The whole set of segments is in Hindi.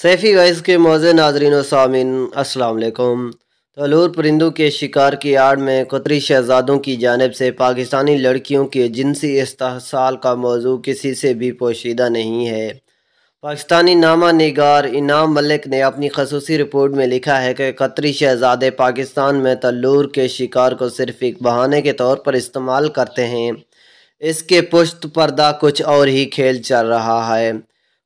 सैफ़ी गाइस के मौजे नाजरीन सामिन असलकुम तलूर तो परिंदों के शिकार की आड़ में कतरी शहजादों की जानब से पाकिस्तानी लड़कियों के जिनसी इस्ताल का मौजू किसी से भी पोशीदा नहीं है पाकिस्तानी नामा निगार इनाम मलिक ने अपनी खसूसी रिपोर्ट में लिखा है कि कतरी शहजादे पाकिस्तान में तलूर के शिकार को सिर्फ एक बहाने के तौर पर इस्तेमाल करते हैं इसके पुश्त पर्दा कुछ और ही खेल चल रहा है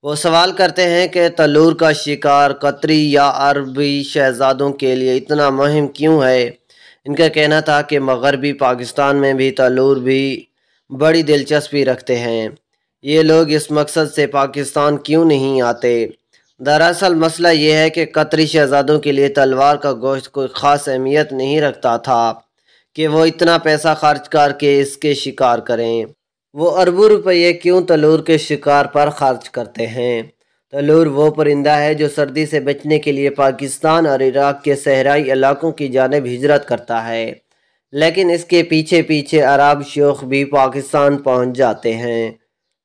वो सवाल करते हैं कि तलूर का शिकार कतरी या अरबी शहजादों के लिए इतना मुहिम क्यों है इनका कहना था कि मगरबी पाकिस्तान में भी तलूर भी बड़ी दिलचस्पी रखते हैं ये लोग इस मकसद से पाकिस्तान क्यों नहीं आते दरअसल मसला ये है कि कतरी शहजादों के लिए तलवार का गोश्त कोई ख़ास अहमियत नहीं रखता था कि वो इतना पैसा खर्च करके इसके शिकार करें वो अरबों रुपये क्यों तलूर के शिकार पर खर्च करते हैं तलूर वो परिंदा है जो सर्दी से बचने के लिए पाकिस्तान और इराक के सहराई इलाकों की जानब हिजरत करता है लेकिन इसके पीछे पीछे अरब शोख भी पाकिस्तान पहुंच जाते हैं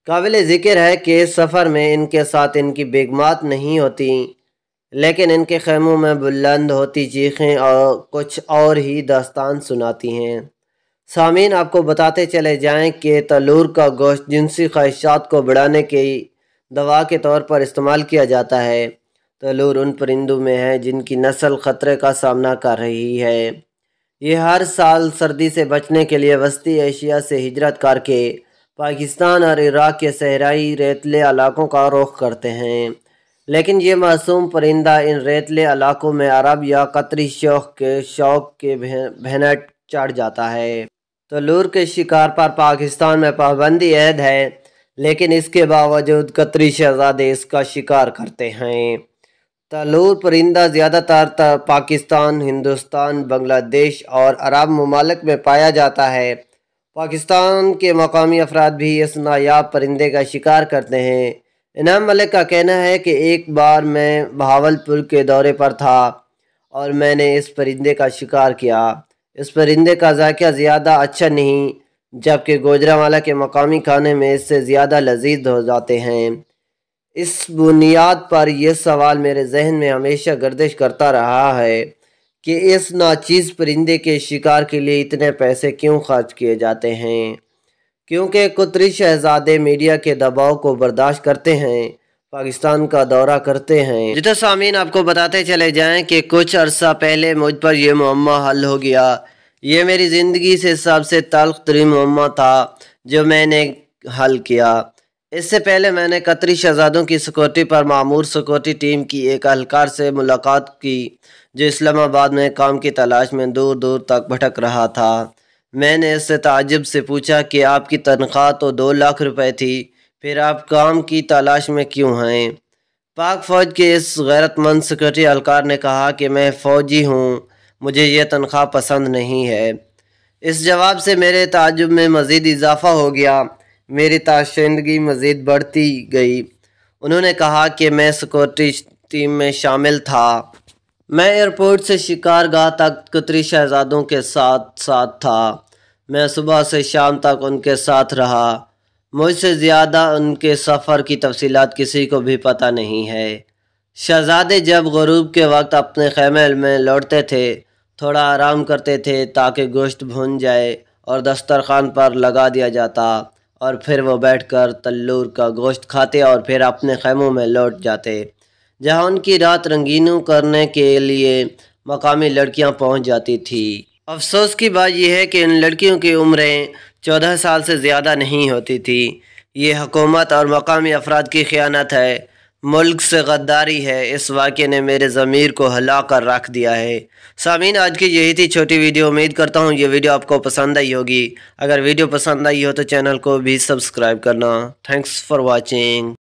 काबिल ज़िक्र है कि इस सफ़र में इनके साथ इनकी बेगमात नहीं होती लेकिन इनके खेमों में बुलंद होती चीखें और कुछ और ही दास्तान सुनाती हैं सामीन आपको बताते चले जाएं कि तलूर का गोश्त जिनसी ख्वाहिशात को बढ़ाने की दवा के तौर पर इस्तेमाल किया जाता है तलूर उन परिंदों में है जिनकी नस्ल ख़तरे का सामना कर रही है ये हर साल सर्दी से बचने के लिए वस्ती एशिया से हिजरत करके पाकिस्तान और इराक के सहराई रेतले इलाकों का रुख करते हैं लेकिन ये मासूम परिंदा इन रेतले इलाकों में अरब या कतरी शौक के शौक के भेनट चढ़ जाता है तो लूर के शिकार पर पाकिस्तान में पाबंदी ऐद है लेकिन इसके बावजूद कतरी शहजादे इसका शिकार करते हैं तलूर तो परिंदा ज़्यादातर तो पाकिस्तान हिंदुस्तान बांग्लादेश और अरब ममालक में पाया जाता है पाकिस्तान के मकामी अफराद भी इस नायाब परिंदे का शिकार करते हैं इनाम मलिक का कहना है कि एक बार मैं बहावलपुर के दौरे पर था और मैंने इस परिंदे का शिकार किया इस परिंदे का जायका ज़्यादा अच्छा नहीं जबकि गोजरावाला के मकामी खाने में इससे ज़्यादा लजीज हो जाते हैं इस बुनियाद पर यह सवाल मेरे जहन में हमेशा गर्दिश करता रहा है कि इस नाचीज़ परिंदे के शिकार के लिए इतने पैसे क्यों खर्च किए जाते हैं क्योंकि कुतरी शहजादे मीडिया के दबाव को बर्दाश्त करते हैं पाकिस्तान का दौरा करते हैं जितो सामीन आपको बताते चले जाएं कि कुछ अरसा पहले मुझ पर यह मम्मा हल हो गया ये मेरी ज़िंदगी से सबसे तल्ख तरीन मम्मा था जो मैंने हल किया इससे पहले मैंने कतरी शहजादों की सिक्योरिटी पर मामूर सिक्योरिटी टीम की एक अहलकार से मुलाकात की जो इस्लामाबाद में काम की तलाश में दूर दूर तक भटक रहा था मैंने इससे ताजब से पूछा कि आपकी तनख्वाह तो दो लाख रुपए थी फिर आप काम की तलाश में क्यों हैं पाक फ़ौज के इस गैरतमंद सिक्योरिटी अहलकार ने कहा कि मैं फ़ौजी हूँ मुझे यह तनख्वाह पसंद नहीं है इस जवाब से मेरे ताजुब में मज़ीद इजाफा हो गया मेरी ताशिंदगी मज़ीद बढ़ती गई उन्होंने कहा कि मैं सिक्योरिटी टीम में शामिल था मैं एयरपोर्ट से शिकारगाह तक कतरी शहजादों के साथ साथ था मैं सुबह से शाम तक उनके साथ रहा मुझसे ज़्यादा उनके सफ़र की तफसीत किसी को भी पता नहीं है शहजादे जब गरूब के वक्त अपने खेमे में लौटते थे थोड़ा आराम करते थे ताकि गोश्त भुन जाए और दस्तरखान पर लगा दिया जाता और फिर वो बैठकर तल्लूर का गोश्त खाते और फिर अपने खेमों में लौट जाते जहां उनकी रात रंगीनों करने के लिए मकामी लड़कियां पहुंच जाती थी अफसोस की बात यह है कि इन लड़कियों की उम्रें चौदह साल से ज़्यादा नहीं होती थी ये हकूमत और मकामी अफराद की ख़यानत है मुल्क से गद्दारी है इस वाक़े ने मेरे ज़मीर को हिला कर रख दिया है सामीन आज की यही थी छोटी वीडियो उम्मीद करता हूँ ये वीडियो आपको पसंद आई होगी अगर वीडियो पसंद आई हो तो चैनल को भी सब्सक्राइब करना थैंक्स फॉर वॉचिंग